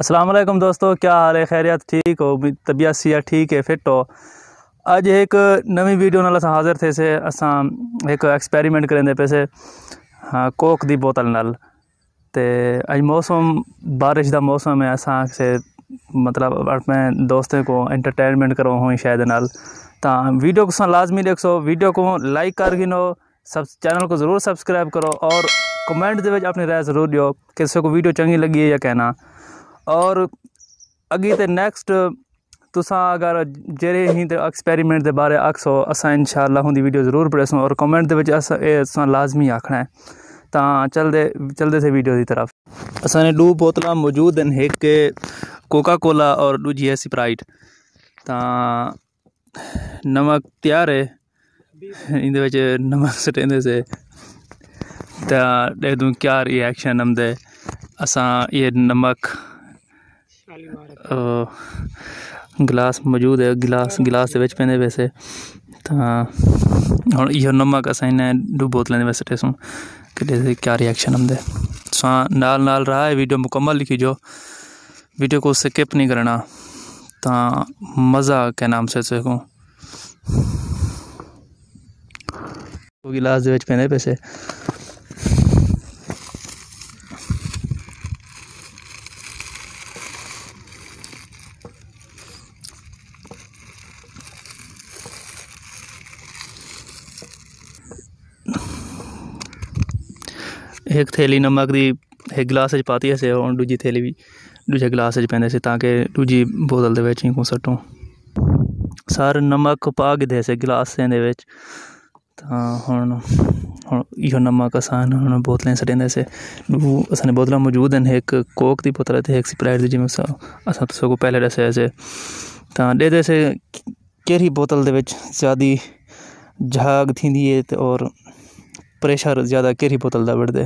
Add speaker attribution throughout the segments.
Speaker 1: असलम दोस्तों क्या हाल है खैरियत ठीक हो तबीयत सिया ठीक है फिट हो अज एक नवी वीडियो नाल असां हाज़िर थे से असां एक एक्सपेरिमेंट करेंदे पे से हाँ कोक दी बोतल नाल ते अज मौसम बारिश दा मौसम है असां से मतलब अपने दोस्तों को एंटरटेनमेंट करो हुई शायद नाल तां वीडियो को लाजमी देखो वीडियो को लाइक कर गिनो सब चैनल को ज़रूर सब्सक्राइब करो और कमेंट के अपनी राय ज़रूर दियो किसी को वीडियो चंगी लगी है या कहना और अगे त नैक्स्ट तुसां अगरि जहिड़े ई ऐक्सपैरीमेंट दे बारे आखसो असां इंशाल्लाह उं'दी वीडियो जरूर पढ़ेसूं और कॉमेंट दे लाजमी आखना है तां चलदे चलदे से वीडियो की तरफ असां दू बोतलां मौजूद आहिनि हिकु कोका कोला और दूजी है स्प्राइट तां नमक त्यार है इन बिच नमक सटेंदे से तां एह्दू क्या रिएक्शन आंदे असां ये नमक ਗਿਲਾਸ ਮੌਜੂਦ ਹੈ ਗਿਲਾਸ ਗਿਲਾਸ ਦੇ ਵਿੱਚ ਪੈਂਦੇ ਵੈਸੇ ਤਾਂ ਹੁਣ ਇਹ ਨਮਾ ਕਾ ਸਾਈਨ ਹੈ ਦੋ ਬੋਤਲਾਂ ਦੇ ਵਿੱਚ ਸਟੇ ਸੁਣ ਕਿ ਦੇ ਕੀ ਰਿਐਕਸ਼ਨ ਹੁੰਦੇ ਸਾ ਨਾਲ ਨਾਲ ਰਹਾ ਹੈ ਵੀਡੀਓ ਮੁਕੰਮਲ लिखी जो वीडियो को स्किप नहीं करना तो मज़ा के नाम से सीखो गिलास पैसे ਇੱਕ ਥੈਲੀ ਨਮਕ ਦੀ ਇੱਕ ਗਲਾਸ 'ਚ ਪਾਤੀ ਸੀ ਹੁਣ ਦੂਜੀ ਥੈਲੀ ਵੀ ਦੂਜੇ ਗਲਾਸ 'ਚ ਪੈਂਦੇ ਸੀ ਤਾਂ ਕਿ ਦੂਜੀ ਬੋਤਲ ਦੇ ਵਿੱਚ ਹੀ ਕੋ ਸਟੋਂ ਸਾਰ ਨਮਕ ਪਾ ਕੇ ਦੇ ਸੇ ਗਲਾਸਾਂ ਦੇ ਵਿੱਚ ਤਾਂ ਹੁਣ ਹੁਣ ਇਹੋ ਨਮਕ ਆਸਾਨ ਹੁਣ ਬੋਤਲਾਂ ਸਟੇਂਦੇ ਸੇ ਉਹ ਅਸਾਂ ਬੋਤਲਾਂ ਮੌਜੂਦ ਹਨ ਇੱਕ ਕੋਕ ਦੀ ਬੋਤਲ ਤੇ ਇੱਕ ਸਪਰਾਈਟ ਦੀ ਜਿਵੇਂ ਅਸਾਂ ਤੁਸੀਂ ਕੋ ਪਹਿਲੇ ਦੱਸਿਆ ਸੀ ਤਾਂ ਦੇ ਦੇ ਸੇ ਕਿਹੜੀ ਬੋਤਲ ਦੇ ਵਿੱਚ ਜ਼ਿਆਦੀ ਝਾਗ ਥੀਂਦੀ ਏ ਤੇ ਔਰ प्रेशर ज़्यादा केरी बोतल का बढ़ते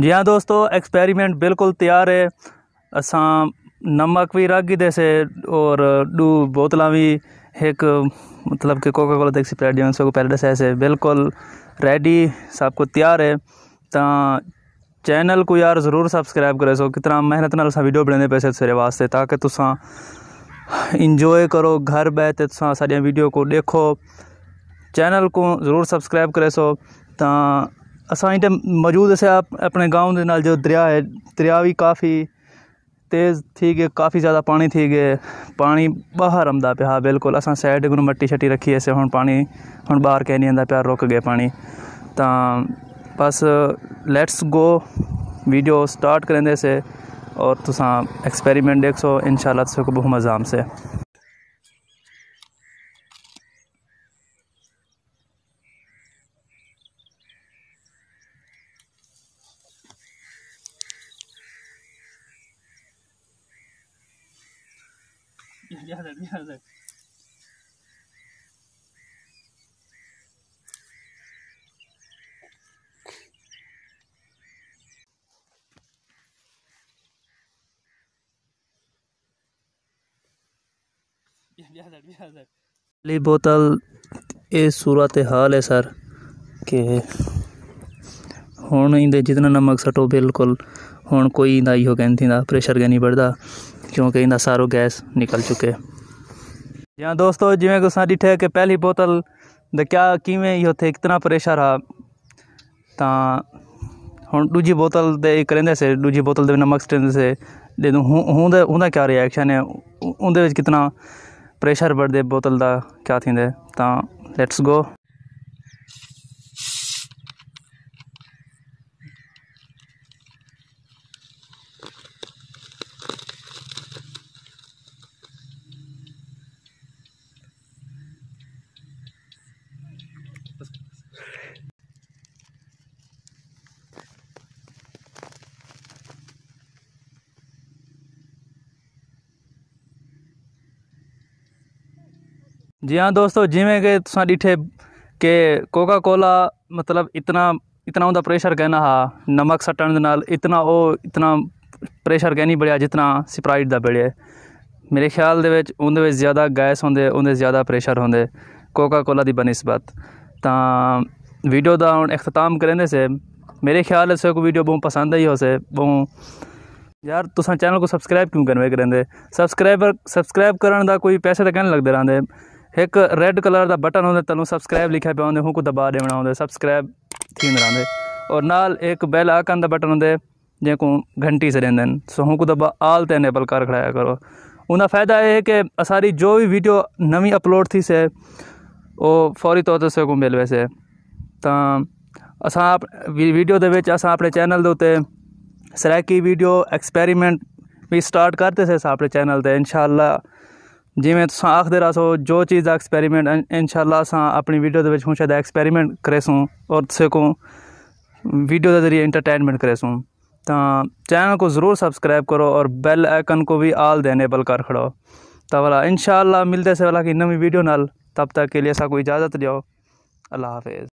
Speaker 1: जी हाँ दोस्तों एक्सपेरिमेंट बिल्कुल तैयार है असा नमक भी रख ही देसे और डू बोतल भी एक मतलब कि कोका कोला तक स्प्रेड जो सो ऐसे बिल्कुल रेडी सब कुछ तैयार है तो चैनल को यार ज़रूर सब्सक्राइब करे सो कितना मेहनत ना वीडियो बनाने पैसे सवेरे वास्ते ताकि तुसा इंजॉय करो घर बहते तुसा साड़िया वीडियो को देखो चैनल को जरूर सब्सक्राइब करे सो तो असाइट मौजूद से आप अपने गाँव के नाल जो दरिया है दरिया भी काफ़ी तेज़ थी गए काफ़ी ज़्यादा पानी थी गए पानी बाहर आंदा पा बिल्कुल असां साइड को मट्टी शट्टी रखी से हूँ पानी हूँ बहर कह नहीं आता पिया रुक गए पानी तो बस लैट्स गो वीडियो स्टार्ट करेंदे से और तुसा एक्सपेरिमेंट सो इन शाला तुसा को मज़ाम से बोतल ये सूरत हाल है सर के ਹੁਣ ਇਹਦੇ जितना ਨਮਕ ਸਟੋ ਬਿਲਕੁਲ ਹੁਣ ਕੋਈ ਇਹਦਾ ਇਹੋ ਕਹਿੰਦੀ ਦਾ ਪ੍ਰੈਸ਼ਰ ਗੈ ਨਹੀਂ ਵੱਧਦਾ ਕਿਉਂਕਿ ਇਹਦਾ ਸਾਰੋ ਗੈਸ ਨਿਕਲ ਚੁੱਕੇ ਜਾਂ ਦੋਸਤੋ ਜਿਵੇਂ ਕੋ ਸਾਡੀ ਠੇ ਕੇ ਪਹਿਲੀ ਬੋਤਲ ਦਾ ਕਿਆ ਕਿਵੇਂ ਇਹੋ ਤੇ ਕਿਤਨਾ ਪ੍ਰੈਸ਼ਰ ਆ ਤਾਂ ਹੁਣ ਦੂਜੀ ਬੋਤਲ ਦੇ ਕਰਿੰਦੇ ਸੇ ਦੂਜੀ ਬੋਤਲ ਦੇ ਨਮਕ ਸਟਿੰਦੇ ਸੇ ਦੇ ਨੂੰ ਹੁੰਦਾ ਉਹਦਾ ਕੀ ਰਿਐਕਸ਼ਨ ਹੈ ਉਹਦੇ ਵਿੱਚ ਕਿਤਨਾ ਪ੍ਰੈਸ਼ਰ ਵੱਧਦੇ ਬੋਤਲ ਦਾ ਕੀ ਥਿੰਦੇ ਤਾਂ ਲੈਟਸ ਗੋ जी हाँ दोस्तों जिमें कि तुसा डिठे कि कोका कोला मतलब इतना इतना उनका प्रेशर कहना हा नमक सट्ट के नाल इतना ओ इतना प्रेशर कहनी बढ़िया जितना स्प्राइट का बढ़िया मेरे ख्याल दे ज़्यादा गैस होंगे उन्हें ज़्यादा प्रेशर होंगे कोका कोला की बनस्बत ਤਾਂ ਵੀਡੀਓ ਦਾ ਹੁਣ ਇਖਤਤਾਮ ਕਰਨੇ ਸੇ ਮੇਰੇ ਖਿਆਲ ਸੇ बहुत पसंद ही हो ਆਈ ਹੋਸੇ ਬਹੁਤ ਯਾਰ ਤੁਸੀਂ ਚੈਨਲ ਕੋ ਸਬਸਕ੍ਰਾਈਬ ਕਿਉਂ ਕਰਨੇ ਕਰੰਦੇ ਸਬਸਕ੍ਰਾਈਬਰ ਸਬਸਕ੍ਰਾਈਬ ਕਰਨ ਦਾ ਕੋਈ ਪੈਸੇ ਤਾਂ ਕਹਿਣ ਲੱਗਦੇ ਰਹਿੰਦੇ ਇੱਕ ਰੈੱਡ ਕਲਰ ਦਾ ਬਟਨ ਹੁੰਦਾ ਤਲੋਂ ਸਬਸਕ੍ਰਾਈਬ ਲਿਖਿਆ ਪਿਆ ਹੁੰਦਾ ਹੁਣ ਕੋ ਦਬਾ ਦੇਣਾ ਹੁੰਦਾ ਸਬਸਕ੍ਰਾਈਬ ਥੀਂ ਰਾਂ ਦੇ ਔਰ ਨਾਲ ਇੱਕ ਬੈਲ ਆਕਨ ਦਾ ਬਟਨ ਹੁੰਦਾ ਜੇ ਕੋ ਘੰਟੀ ਸ ਰਹਿੰਦੇ ਸੋ ਹੁਣ ਕੋ ਦਬਾ ਆਲ ਤੇ ਅਨੇਬਲ ਕਰ ਖੜਾਇਆ ਕਰੋ ਉਹਨਾਂ ਫਾਇਦਾ ਇਹ ਹੈ ਕਿ ਸਾਰੀ ਜੋ ਵੀ ਵੀਡੀਓ ਨਵੀਂ ਅਪਲੋਡ ਥੀ ਸੇ ਉਹ ਫੌਰੀ ਤੌਰ ਤੇ ਸੇ ਕੋ ਮਿਲ ਵੈਸੇ ਤਾਂ ਅਸਾਂ ਵੀਡੀਓ ਦੇ ਵਿੱਚ ਅਸਾਂ ਆਪਣੇ ਚੈਨਲ ਦੇ ਉਤੇ ਸਰੈਕੀ ਵੀਡੀਓ ਐਕਸਪੈਰੀਮੈਂਟ ਵੀ ਸਟਾਰਟ ਕਰਦੇ ਸੇ ਆਪਣੇ ਚੈਨਲ ਤੇ ਇਨਸ਼ਾਅੱਲਾ ਜਿਵੇਂ ਤੁਸੀਂ ਆਖ ਦੇ जो चीज़ का एक्सपैरिमेंट इनशाला अपनी वीडियो ਆਪਣੀ ਵੀਡੀਓ ਦੇ ਵਿੱਚ ਹੁਣ ਸ਼ਾਇਦ ਐਕਸਪੈਰੀਮੈਂਟ वीडियो के जरिए इंटरटेनमेंट करे सूँ तो चैनल को ज़रूर सब्सक्राइब करो और बेल आइकन को भी आल दे एनेबल कर खड़ो तो वाला इन मिलते से वाला कि नवी वीडियो नाल तब तक के लिए सा कोई इजाज़त दियो अल्लाह हाफिज़